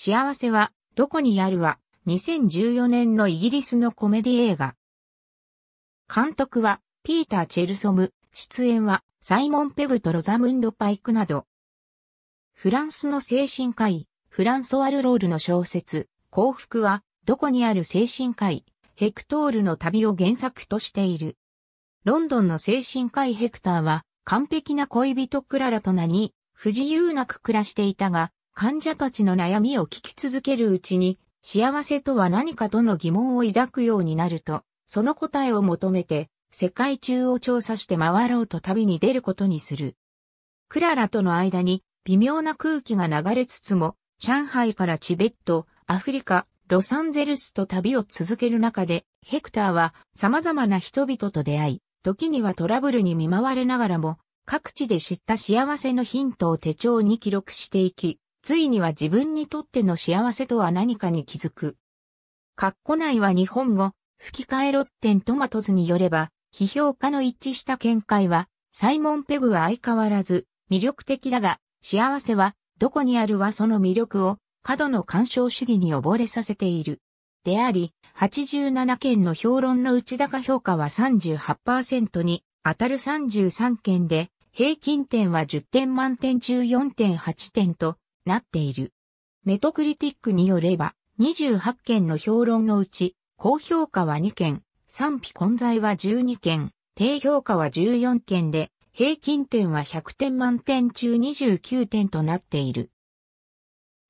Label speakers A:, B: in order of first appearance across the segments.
A: 幸せは、どこにあるは、2014年のイギリスのコメディ映画。監督は、ピーター・チェルソ
B: ム、出演は、サイモン・ペグとロザムンド・パイクなど。フランスの精神科医、フランソワル・ロールの小説、幸福は、どこにある精神科医、ヘクトールの旅を原作としている。ロンドンの精神科医ヘクターは、完璧な恋人クララと名に、不自由なく暮らしていたが、患者たちの悩みを聞き続けるうちに、幸せとは何かとの疑問を抱くようになると、その答えを求めて、世界中を調査して回ろうと旅に出ることにする。クララとの間に微妙な空気が流れつつも、上海からチベット、アフリカ、ロサンゼルスと旅を続ける中で、ヘクターは様々な人々と出会い、時にはトラブルに見舞われながらも、各地で知った幸せのヒントを手帳に記録していき、ついには自分にとっての幸せとは何かに気づく。括弧内は日本語、吹き替えロッテントマトズによれば、批評家の一致した見解は、サイモン・ペグは相変わらず魅力的だが、幸せはどこにあるはその魅力を過度の干渉主義に溺れさせている。であり、87件の評論の内高評価は38%に当たる33件で、平均点は10点満点中4.8点となっている。メトクリティックによれば、28件の評論のうち、高評価は2件、賛否混在は12件、低評価は14件で、平均点は100点満点中29点となっている。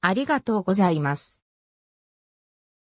A: ありがとうございます。